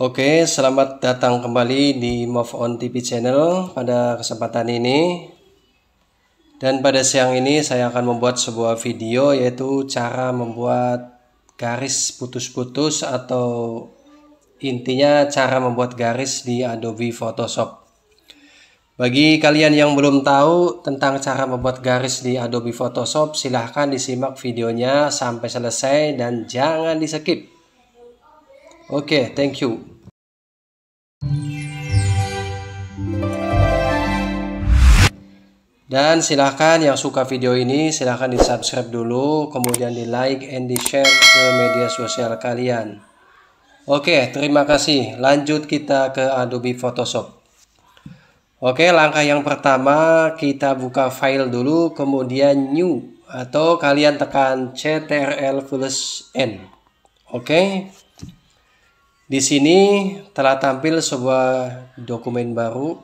Oke, selamat datang kembali di Move On TV Channel pada kesempatan ini. Dan pada siang ini saya akan membuat sebuah video yaitu cara membuat garis putus-putus atau intinya cara membuat garis di Adobe Photoshop. Bagi kalian yang belum tahu tentang cara membuat garis di Adobe Photoshop, silahkan disimak videonya sampai selesai dan jangan di skip. Okay, thank you. Dan silahkan yang suka video ini silahkan di subscribe dulu, kemudian di like and di share ke media sosial kalian. Oke, terima kasih. Lanjut kita ke Adobe Photoshop. Oke, langkah yang pertama kita buka file dulu, kemudian new atau kalian tekan CTRL plus N. Oke. Di sini telah tampil sebuah dokumen baru.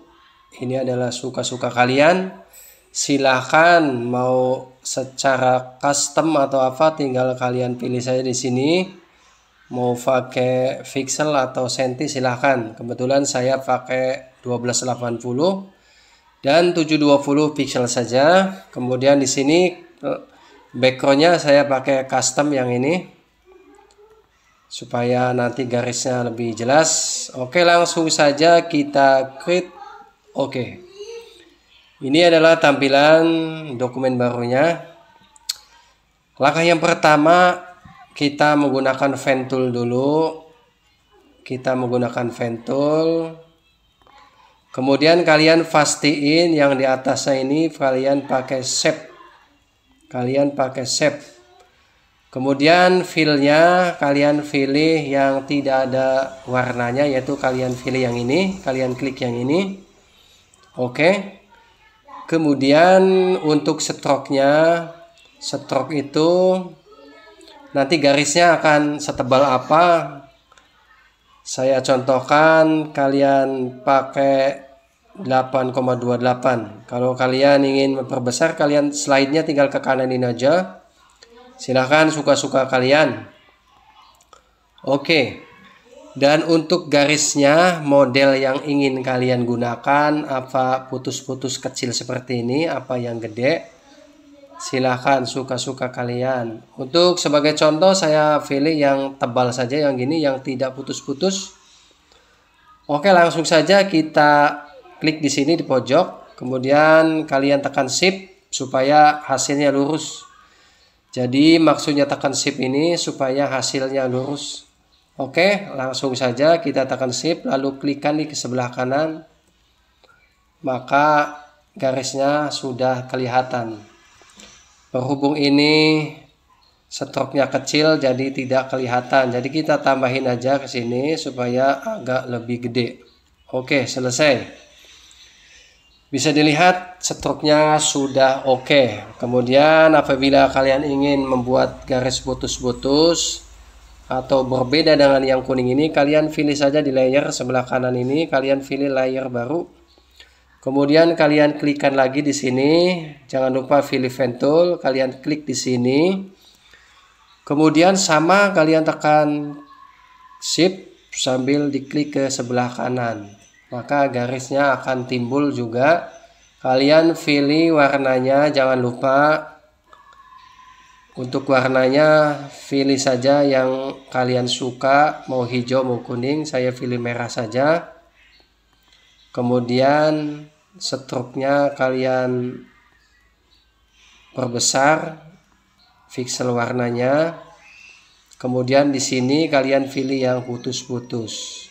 Ini adalah suka-suka kalian. Silahkan mau secara custom atau apa tinggal kalian pilih saja di sini. Mau pakai pixel atau senti silahkan. Kebetulan saya pakai 1280 dan 720 pixel saja. Kemudian di sini eh, backgroundnya saya pakai custom yang ini supaya nanti garisnya lebih jelas oke langsung saja kita create oke ini adalah tampilan dokumen barunya langkah yang pertama kita menggunakan fan dulu kita menggunakan fan kemudian kalian pastiin yang di atasnya ini kalian pakai shape kalian pakai shape Kemudian filenya kalian pilih yang tidak ada warnanya yaitu kalian pilih yang ini, kalian klik yang ini. Oke. Okay. Kemudian untuk stroke-nya, stroke itu nanti garisnya akan setebal apa? Saya contohkan kalian pakai 8,28. Kalau kalian ingin memperbesar, kalian slide-nya tinggal ke kanan ini aja Silahkan suka-suka kalian. Oke. Dan untuk garisnya, model yang ingin kalian gunakan, apa putus-putus kecil seperti ini, apa yang gede, silahkan suka-suka kalian. Untuk sebagai contoh, saya pilih yang tebal saja, yang gini, yang tidak putus-putus. Oke, langsung saja kita klik di sini di pojok, kemudian kalian tekan shift supaya hasilnya lurus. Jadi maksudnya tekan shift ini supaya hasilnya lurus. Oke, langsung saja kita tekan shift lalu klikkan di sebelah kanan. Maka garisnya sudah kelihatan. Berhubung ini stroke-nya kecil jadi tidak kelihatan. Jadi kita tambahin aja ke sini supaya agak lebih gede. Oke, selesai. Bisa dilihat setruknya sudah oke. Okay. Kemudian apabila kalian ingin membuat garis putus-putus atau berbeda dengan yang kuning ini, kalian pilih saja di layer sebelah kanan ini, kalian pilih layer baru. Kemudian kalian klikkan lagi di sini. Jangan lupa pilih tool. kalian klik di sini. Kemudian sama kalian tekan shift sambil diklik ke sebelah kanan maka garisnya akan timbul juga kalian pilih warnanya jangan lupa untuk warnanya pilih saja yang kalian suka mau hijau mau kuning saya pilih merah saja kemudian struknya kalian perbesar pixel warnanya kemudian di sini kalian pilih yang putus-putus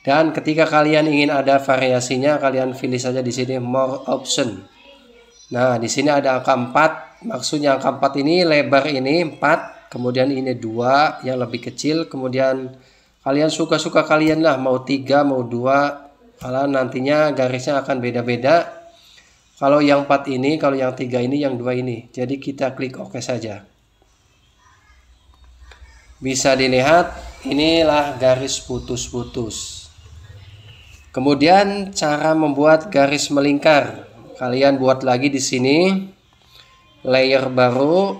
dan ketika kalian ingin ada variasinya, kalian pilih saja di sini more option. Nah, di sini ada angka 4. Maksudnya angka 4 ini lebar ini 4, kemudian ini 2 yang lebih kecil, kemudian kalian suka-suka kalian lah mau 3, mau 2. Kalau nantinya garisnya akan beda-beda. Kalau yang 4 ini, kalau yang 3 ini, yang 2 ini. Jadi kita klik OK saja. Bisa dilihat inilah garis putus-putus. Kemudian cara membuat garis melingkar. Kalian buat lagi di sini layer baru.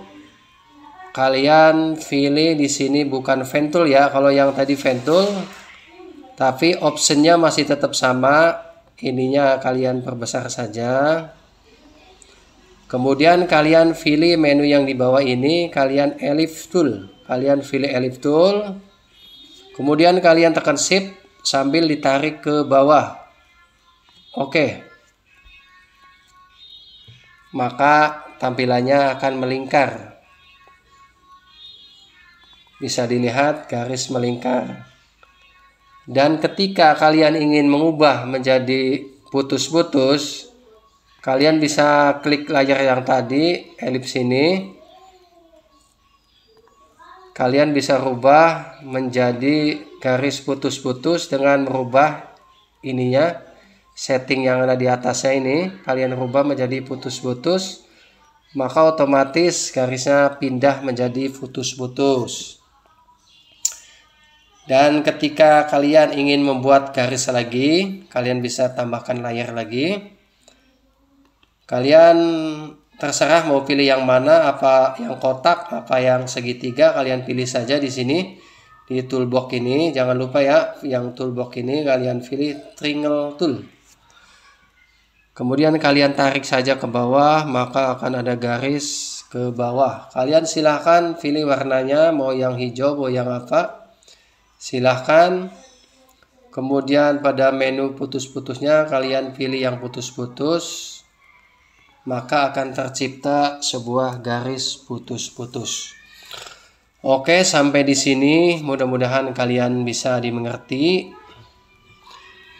Kalian pilih di sini bukan ventul ya. Kalau yang tadi ventul tapi optionnya masih tetap sama. Ininya kalian perbesar saja. Kemudian kalian pilih menu yang di bawah ini, kalian ellipse tool. Kalian pilih ellipse tool. Kemudian kalian tekan shift sambil ditarik ke bawah. Oke. Maka tampilannya akan melingkar. Bisa dilihat garis melingkar. Dan ketika kalian ingin mengubah menjadi putus-putus, kalian bisa klik layar yang tadi, elips ini. Kalian bisa rubah menjadi garis putus-putus dengan merubah ininya setting yang ada di atasnya ini kalian rubah menjadi putus-putus maka otomatis garisnya pindah menjadi putus-putus dan ketika kalian ingin membuat garis lagi kalian bisa tambahkan layar lagi kalian terserah mau pilih yang mana apa yang kotak apa yang segitiga kalian pilih saja di sini di toolbox ini jangan lupa ya yang toolbox ini kalian pilih triangle tool kemudian kalian tarik saja ke bawah maka akan ada garis ke bawah kalian silahkan pilih warnanya mau yang hijau mau yang apa silahkan kemudian pada menu putus-putusnya kalian pilih yang putus-putus maka akan tercipta sebuah garis putus-putus Oke, sampai di sini mudah-mudahan kalian bisa dimengerti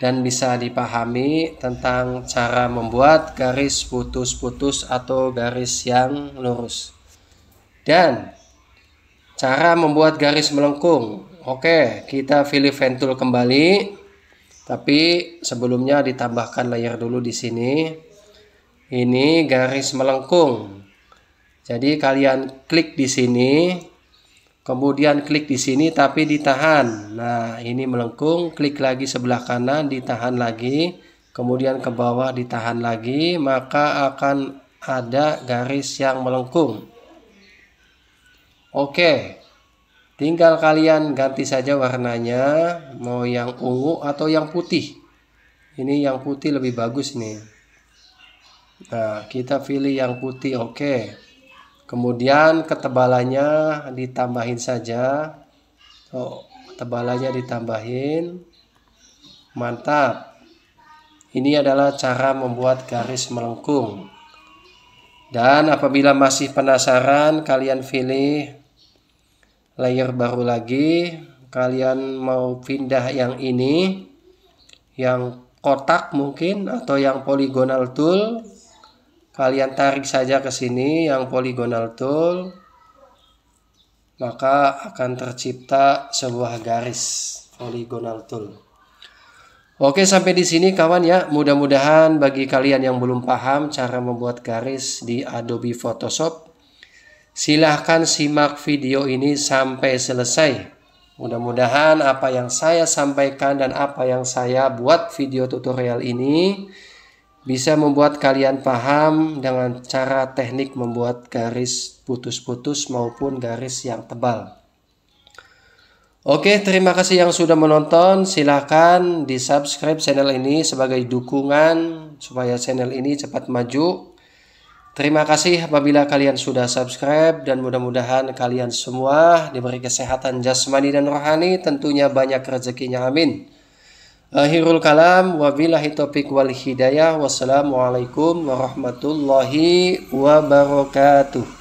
dan bisa dipahami tentang cara membuat garis putus-putus atau garis yang lurus. Dan cara membuat garis melengkung. Oke, kita pilih ventul kembali. Tapi sebelumnya ditambahkan layar dulu di sini. Ini garis melengkung. Jadi kalian klik di sini kemudian klik di sini tapi ditahan nah ini melengkung klik lagi sebelah kanan ditahan lagi kemudian ke bawah ditahan lagi maka akan ada garis yang melengkung oke tinggal kalian ganti saja warnanya mau yang ungu atau yang putih ini yang putih lebih bagus nih nah kita pilih yang putih oke Kemudian ketebalannya ditambahin saja. Oh, ketebalannya ditambahin. Mantap. Ini adalah cara membuat garis melengkung. Dan apabila masih penasaran, kalian pilih layer baru lagi. Kalian mau pindah yang ini, yang kotak mungkin, atau yang polygonal tool kalian tarik saja ke sini yang poligonal tool maka akan tercipta sebuah garis poligonal tool Oke sampai di sini kawan ya mudah-mudahan bagi kalian yang belum paham cara membuat garis di Adobe Photoshop silahkan simak video ini sampai selesai mudah-mudahan apa yang saya sampaikan dan apa yang saya buat video tutorial ini bisa membuat kalian paham dengan cara teknik membuat garis putus-putus maupun garis yang tebal. Oke, terima kasih yang sudah menonton. Silahkan di-subscribe channel ini sebagai dukungan supaya channel ini cepat maju. Terima kasih apabila kalian sudah subscribe dan mudah-mudahan kalian semua diberi kesehatan jasmani dan rohani, tentunya banyak rezekinya. Amin. Akhirul kalam wabillahi taufik wal hidayah wassalamualaikum warahmatullahi wabarakatuh.